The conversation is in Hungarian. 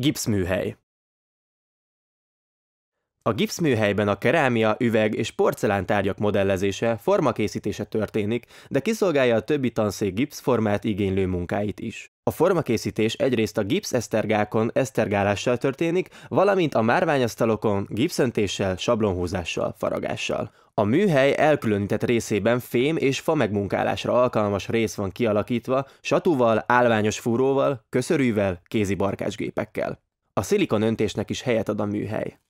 Gipsműhely. A gipszműhelyben a kerámia, üveg és porcelán tárgyak modellezése, formakészítése történik, de kiszolgálja a többi tanszék gipszformát igénylő munkáit is. A formakészítés egyrészt a gipsz esztergákon esztergálással történik, valamint a márványasztalokon gipszöntéssel, sablonhúzással, faragással. A műhely elkülönített részében fém és fa megmunkálásra alkalmas rész van kialakítva, satúval, állványos fúróval, köszörűvel, kézi barkácsgépekkel. A szilikon öntésnek is helyet ad a műhely.